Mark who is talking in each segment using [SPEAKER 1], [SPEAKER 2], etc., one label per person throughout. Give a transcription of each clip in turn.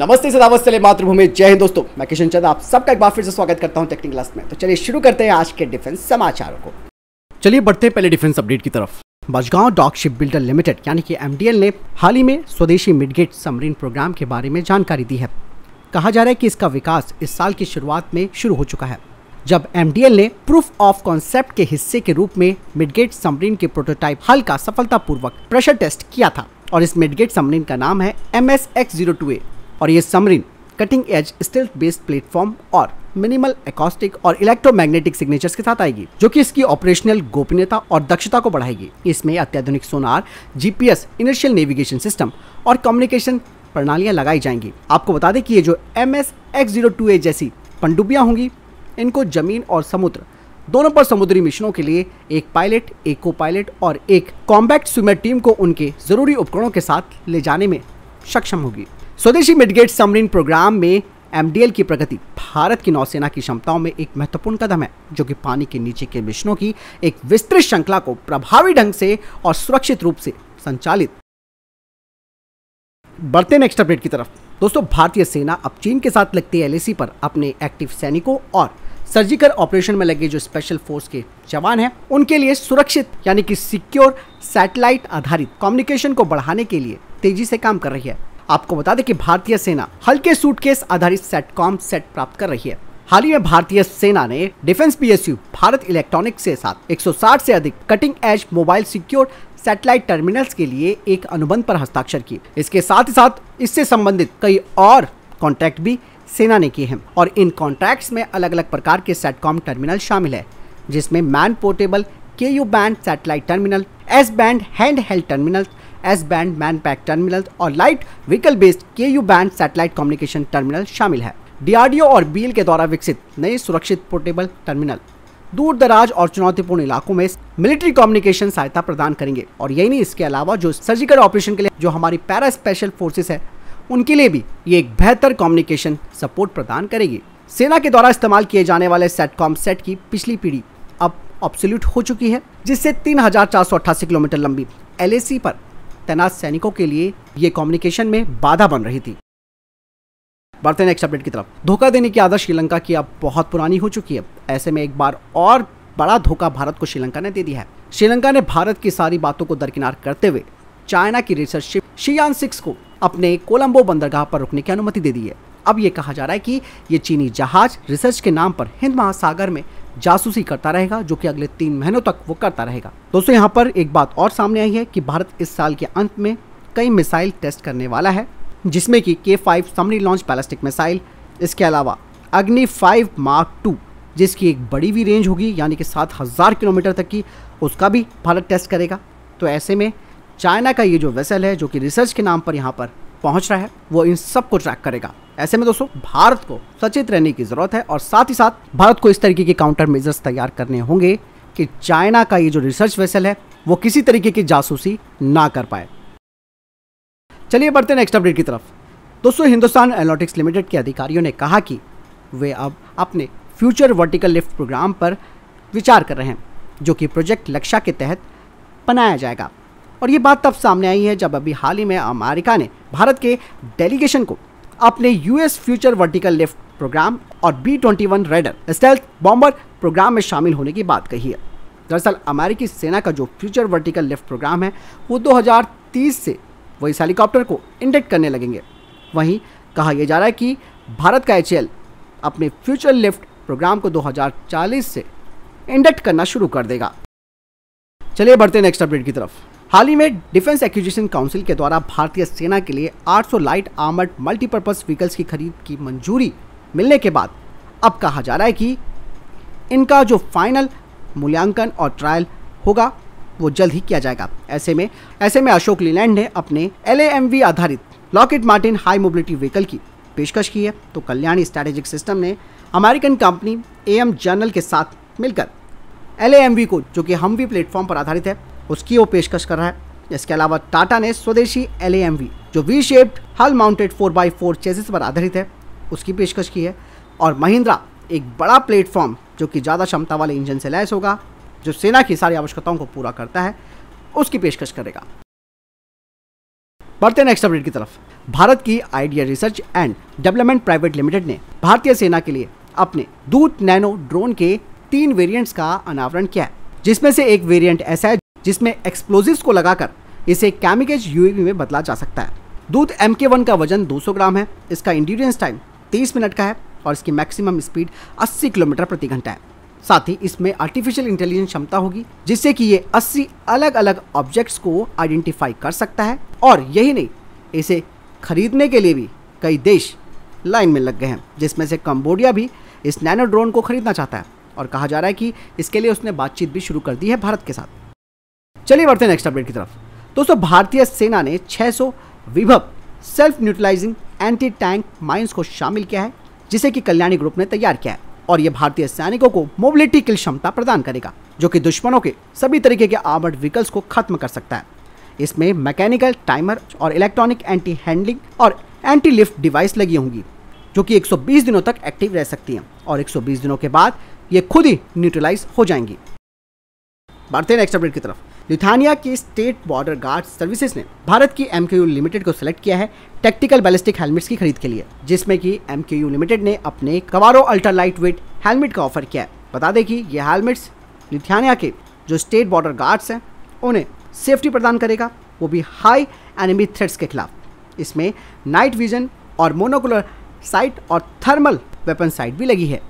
[SPEAKER 1] नमस्ते सदावस्तले मातृभूमि जय हिंद दोस्तों मैं किशन चंद आप सबका एक बार फिर से स्वागत करता हूं टेक्निक क्लास में तो चलिए शुरू करते हैं आज के डिफेंस समाचारों को चलिए बढ़ते हैं पहले डिफेंस अपडेट की तरफ Mazagon dock shipbuilder limited यानी कि एम ने हाल ही में स्वदेशी मिडगेट समरीन प्रोग्राम के बारे में जानकारी दी है कहा जा रहा है कि इसका विकास इस साल की शुरुआत में शुरू हो चुका है जब एम ने प्रूफ ऑफ कॉन्सेप्ट के हिस्से के रूप में मिडगेट समरीन के प्रोटोटाइप हल का सफलतापूर्वक प्रेशर टेस्ट किया था और इस मिडगेट समरीन का नाम है M S X zero two A और ये submarine cutting edge stilt based platform और मिनिमल एकॉस्टिक और इलेक्ट्रोमैग्नेटिक सिग्नेचर्स के साथ आएगी जो कि इसकी ऑपरेशनल गोपनीयता और दक्षता को बढ़ाएगी इसमें अत्याधुनिक sonar GPS initial navigation system और कम्युनिकेशन प्रणालियां लगाई जाएंगी आपको बता दें कि ये जो M S X zero two A जैसी पनडुब्बियाँ होंगी इनको जमीन और समुद्र दोनों पर समुद्री मिशनों के लिए एक पायलट एक को पायलट और एक कॉम्बैक्ट स्विमर टीम को उनके जरूरी उपकरणों के साथ ले जाने में सक्षम होगी स्वदेशी मिडगेट सबमरीन प्रोग्राम में एमडीएल की प्रगति भारत की नौसेना की क्षमताओं में एक महत्वपूर्ण कदम है जो कि पानी के नीचे के मिशनों की एक विस्तृत श्रृंखला को प्रभावी ढंग से और सुरक्षित रूप से संचालित बढ़ते नेक्स्ट अपडेट की तरफ दोस्तों भारतीय सेना अब चीन के साथ लगती एलएसी पर अपने एक्टिव सैनिकों और सर्जिकल ऑपरेशन में लगे जो स्पेशल फोर्स के जवान हैं उनके लिए सुरक्षित यानी कि सिक्योर सैटेलाइट आधारित कम्युनिकेशन को बढ़ाने के लिए तेजी से काम कर रही है आपको बता दें कि भारतीय सेना हल्के सूटकेस आधारित सेट कॉम सेट प्राप्त कर रही है हाल ही में भारतीय सेना ने डिफेंस पीएसयू भारत इलेक्ट्रॉनिक्स के साथ 160 से अधिक cutting edge mobile secure satellite terminals के लिए एक अनुबंध पर हस्ताक्षर किए इसके साथ ही साथ इससे संबंधित कई और कॉन्ट्रैक्ट भी सेना ने किए हैं और इन कॉन्ट्रैक्ट्स में अलग अलग प्रकार के सेटकॉम टर्मिनल शामिल है जिसमें man portable K U band satellite terminal S band hand held terminal S band man pack terminal और light vehicle based K U band satellite communication terminal शामिल है डीआरडीओ और बील के द्वारा विकसित नए सुरक्षित पोर्टेबल टर्मिनल दूर दराज और चुनौतीपूर्ण इलाकों में मिलिट्री कम्युनिकेशन सहायता प्रदान करेंगे और यही नहीं इसके अलावा जो सर्जिकल ऑपरेशन के लिए जो हमारी पैरा स्पेशल फोर्सेस है उनके लिए भी ये एक बेहतर कम्युनिकेशन सपोर्ट प्रदान करेगी सेना के द्वारा इस्तेमाल किए जाने वाले सेटकॉम सेट की पिछली पीढ़ी अब ऑब्सोल्यूट हो चुकी है जिससे तीन किलोमीटर लंबी एल पर तैनात सैनिकों के लिए ये कम्युनिकेशन में बाधा बन रही थी बढ़ते नेक्स्ट अपडेट की तरफ धोखा देने की आदत श्रीलंका की अब बहुत पुरानी हो चुकी है ऐसे में एक बार और बड़ा धोखा भारत को श्रीलंका ने दे दिया है श्रीलंका ने भारत की सारी बातों को दरकिनार करते हुए चाइना की रिसर्च शिप शियान सिक्स को अपने कोलंबो बंदरगाह पर रुकने की अनुमति दे दी है अब ये कहा जा रहा है कि ये चीनी जहाज रिसर्च के नाम पर हिंद महासागर में जासूसी करता रहेगा जो कि अगले तीन महीनों तक वो करता रहेगा दोस्तों यहाँ पर एक बात और सामने आई है कि भारत इस साल के अंत में कई मिसाइल टेस्ट करने वाला है जिसमें कि K five submarine launch ballistic missile इसके अलावा अग्नि फाइव मार्क टू जिसकी एक बड़ी भी रेंज होगी यानी कि सात हज़ार किलोमीटर तक की उसका भी भारत टेस्ट करेगा तो ऐसे में चाइना का ये जो वेसल है जो कि रिसर्च के नाम पर यहाँ पर पहुंच रहा है वो इन सब को ट्रैक करेगा ऐसे में दोस्तों भारत को सचेत रहने की जरूरत है और साथ ही साथ भारत को इस तरीके के काउंटर मेजर्स तैयार करने होंगे कि चाइना का ये जो रिसर्च वेसल है वो किसी तरीके की जासूसी ना कर पाए चलिए बढ़ते नेक्स्ट अपडेट की तरफ दोस्तों हिंदुस्तान एरोनॉटिक्स लिमिटेड के अधिकारियों ने कहा कि वे अब अपने फ्यूचर वर्टिकल लिफ्ट प्रोग्राम पर विचार कर रहे हैं जो कि प्रोजेक्ट लक्ष्य के तहत बनाया जाएगा और ये बात तब सामने आई है जब अभी हाल ही में अमेरिका ने भारत के डेलीगेशन को अपने US future vertical lift programme और B twenty one raider stealth bomber programme में शामिल होने की बात कही है दरअसल अमेरिकी सेना का जो फ्यूचर वर्टिकल लिफ्ट प्रोग्राम है वो 2030 से वो इस हेलीकॉप्टर को इंडेक्ट करने लगेंगे वहीं कहा यह जा रहा है कि भारत का एच अपने फ्यूचर लिफ्ट प्रोग्राम को 2040 से इंडक्ट करना शुरू कर देगा चलिए बढ़ते नेक्स्ट अपडेट की तरफ हाल ही में डिफेंस एक्विजिशन काउंसिल के द्वारा भारतीय सेना के लिए 800 लाइट आर्मर्ड मल्टीपर्पज़ व्हीकल्स की खरीद की मंजूरी मिलने के बाद अब कहा जा रहा है कि इनका जो फाइनल मूल्यांकन और ट्रायल होगा वो जल्द ही किया जाएगा ऐसे में ऐसे में अशोक लीलैंड ने अपने एल आधारित Lockheed Martin high mobility vehicle की पेशकश की है तो कल्याणी स्ट्रैटेजिक सिस्टम ने अमेरिकन कंपनी ए एम के साथ मिलकर एल को जो कि हम भी प्लेटफॉर्म पर आधारित है उसकी वो पेशकश कर रहा है इसके अलावा टाटा ने स्वदेशी एल जो V shaped hull mounted four by four chassis पर आधारित है उसकी पेशकश की है और महिंद्रा एक बड़ा प्लेटफॉर्म जो कि ज़्यादा क्षमता वाले इंजन से लैस होगा जो सेना की सारी आवश्यकताओं को पूरा करता है उसकी पेशकश करेगा बढ़ते नेक्स्ट अपडेट की तरफ भारत की idea research and development private limited ने भारतीय सेना के लिए अपने दूत नैनो ड्रोन के तीन वेरिएंट्स का अनावरण किया है जिसमें से एक वेरिएंट ऐसा है जिसमें एक्सप्लोजिव्स को लगाकर इसे कैमिकेज यूएवी में बदला जा सकता है दूध एम के वन का वजन 200 ग्राम है इसका इंड्यूरेंस टाइम 30 मिनट का है और इसकी मैक्सिमम स्पीड 80 किलोमीटर प्रति घंटा है साथ ही इसमें आर्टिफिशियल इंटेलिजेंस क्षमता होगी जिससे कि ये 80 अलग अलग ऑब्जेक्ट्स को आइडेंटिफाई कर सकता है और यही नहीं इसे खरीदने के लिए भी कई देश लाइन में लग गए हैं जिसमें से कम्बोडिया भी इस नैनो ड्रोन को खरीदना चाहता है और कहा जा रहा है कि इसके लिए उसने बातचीत भी शुरू कर दी है भारत के साथ चलिए बढ़ते हैं नेक्स्ट अपडेट की तरफ दोस्तों भारतीय सेना ने 600 सौ Vibhav self neutralising anti tank mines को शामिल किया है जिसे कि कल्याणी ग्रुप ने तैयार किया है और यह भारतीय सैनिकों को मोबिलिटी की क्षमता प्रदान करेगा जो कि दुश्मनों के सभी तरीके के आर्मर्ड व्हीकल्स को खत्म कर सकता है इसमें मैकेनिकल टाइमर और इलेक्ट्रॉनिक एंटी हैंडलिंग और एंटी लिफ्ट डिवाइस लगी होंगी जो कि 120 दिनों तक एक्टिव रह सकती हैं और 120 दिनों के बाद ये खुद ही न्यूट्रलाइज हो जाएंगी बढ़ते हैं नेक्स्ट अपडेट की तरफ लिथानिया के स्टेट बॉर्डर गार्ड सर्विसेज ने भारत की एम लिमिटेड को सिलेक्ट किया है टेक्टिकल बैलिस्टिक हेलमेट्स की खरीद के लिए जिसमें कि एम लिमिटेड ने अपने कवारो अल्ट्रा लाइट वेट हेलमेट का ऑफर किया है बता दें कि यह हेलमेट्स लिथानिया के जो स्टेट बॉर्डर गार्ड्स हैं उन्हें सेफ्टी प्रदान करेगा वो भी हाई एनिमी थ्रेट्स के खिलाफ इसमें नाइट विजन और मोनोकुलर साइट और थर्मल वेपन साइट भी लगी है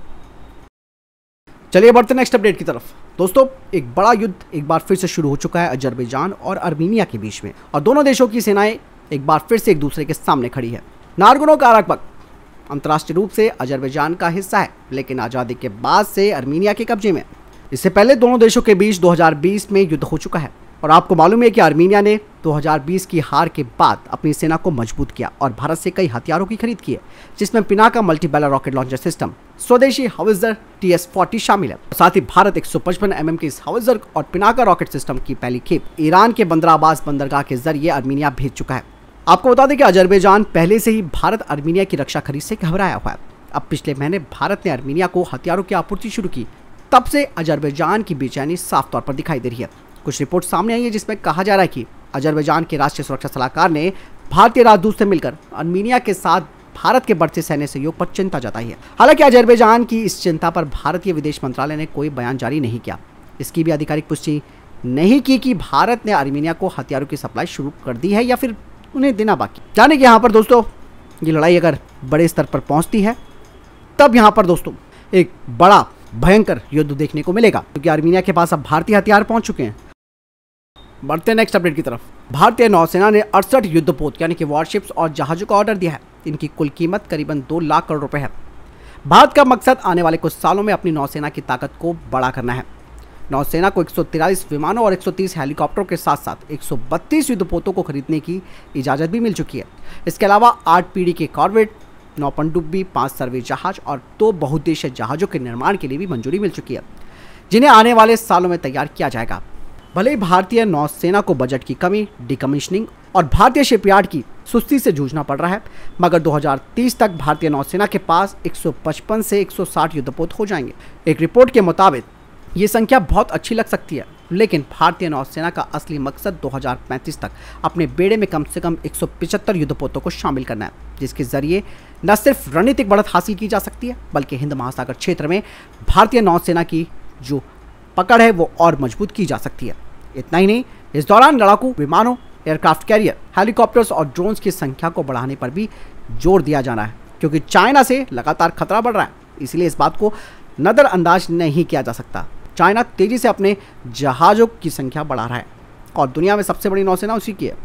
[SPEAKER 1] चलिए बढ़ते नेक्स्ट अपडेट की तरफ दोस्तों एक बड़ा युद्ध एक बार फिर से शुरू हो चुका है अजरबैजान और अर्मीनिया के बीच में और दोनों देशों की सेनाएं एक बार फिर से एक दूसरे के सामने खड़ी है नारगुनो काराकबक अंतर्राष्ट्रीय रूप से अजरबैजान का हिस्सा है लेकिन आज़ादी के बाद से अर्मीनिया के कब्जे में इससे पहले दोनों देशों के बीच 2020 में युद्ध हो चुका है और आपको मालूम है कि आर्मीनिया ने 2020 की हार के बाद अपनी सेना को मजबूत किया और भारत से कई हथियारों की खरीद की है जिसमें का मल्टीबैलर रॉकेट लॉन्चर सिस्टम स्वदेशी हविजर टी एस फोर्टी शामिल है साथ ही भारत एक सौ पचपन एम के इस हविजर और पिनाका रॉकेट सिस्टम की पहली खेप ईरान के बंदराबाज बंदरगाह के जरिए आर्मीनिया भेज चुका है आपको बता दें कि अजरबैजान पहले से ही भारत आर्मीनिया की रक्षा खरीद से घबराया हुआ है अब पिछले महीने भारत ने आर्मीनिया को हथियारों की आपूर्ति शुरू की तब से अजरबैजान की बेचैनी साफ तौर पर दिखाई दे रही है कुछ रिपोर्ट सामने आई है जिसमें कहा जा रहा है कि अजरबैजान के राष्ट्रीय सुरक्षा सलाहकार ने भारतीय राजदूत से मिलकर अर्मीनिया के साथ भारत के बढ़ते सैन्य सहयोग पर चिंता जताई है हालांकि अजरबैजान की इस चिंता पर भारतीय विदेश मंत्रालय ने कोई बयान जारी नहीं किया इसकी भी आधिकारिक पुष्टि नहीं की कि भारत ने आर्मीनिया को हथियारों की सप्लाई शुरू कर दी है या फिर उन्हें देना बाकी जाने की यहाँ पर दोस्तों ये लड़ाई अगर बड़े स्तर पर पहुँचती है तब यहाँ पर दोस्तों एक बड़ा भयंकर युद्ध देखने को मिलेगा क्योंकि आर्मीनिया के पास अब भारतीय हथियार पहुंच चुके हैं बढ़ते नेक्स्ट अपडेट की तरफ भारतीय नौसेना ने अड़सठ युद्धपोत यानी कि वॉरशिप्स और जहाज़ों का ऑर्डर दिया है इनकी कुल कीमत करीबन दो लाख करोड़ रुपए है भारत का मकसद आने वाले कुछ सालों में अपनी नौसेना की ताकत को बड़ा करना है नौसेना को एक विमानों और 130 हेलीकॉप्टरों के साथ साथ 132 युद्धपोतों को खरीदने की इजाज़त भी मिल चुकी है इसके अलावा आठ पीढ़ी के कॉर्बेट नौ पनडुब्बी पाँच सर्वे जहाज और दो बहुद्देशीय जहाज़ों के निर्माण के लिए भी मंजूरी मिल चुकी है जिन्हें आने वाले सालों में तैयार किया जाएगा भले ही भारतीय नौसेना को बजट की कमी डिकमिशनिंग और भारतीय शिपयार्ड की सुस्ती से जूझना पड़ रहा है मगर 2030 तक भारतीय नौसेना के पास 155 से 160 युद्धपोत हो जाएंगे एक रिपोर्ट के मुताबिक ये संख्या बहुत अच्छी लग सकती है लेकिन भारतीय नौसेना का असली मकसद 2035 तक अपने बेड़े में कम से कम 175 युद्धपोतों को शामिल करना है जिसके जरिए न सिर्फ रणनीतिक बढ़त हासिल की जा सकती है बल्कि हिंद महासागर क्षेत्र में भारतीय नौसेना की जो पकड़ है वो और मजबूत की जा सकती है इतना ही नहीं इस दौरान लड़ाकू विमानों एयरक्राफ्ट कैरियर हेलीकॉप्टर्स और ड्रोन्स की संख्या को बढ़ाने पर भी जोर दिया जाना है क्योंकि चाइना से लगातार खतरा बढ़ रहा है इसलिए इस बात को नज़रअंदाज नहीं किया जा सकता चाइना तेजी से अपने जहाज़ों की संख्या बढ़ा रहा है और दुनिया में सबसे बड़ी नौसेना उसी की है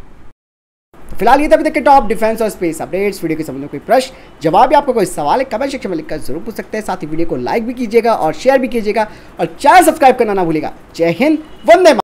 [SPEAKER 1] तो फिलहाल ये तभी देखिए टॉप डिफेंस और स्पेस अपडेट्स वीडियो के संबंध कोई प्रश्न जवाब भी आपको कोई सवाल है कमेंट सेक्शन में लिखकर जरूर पूछ सकते हैं साथ ही वीडियो को लाइक भी कीजिएगा और शेयर भी कीजिएगा और चैनल सब्सक्राइब करना ना भूलेगा जय हिंद वंदे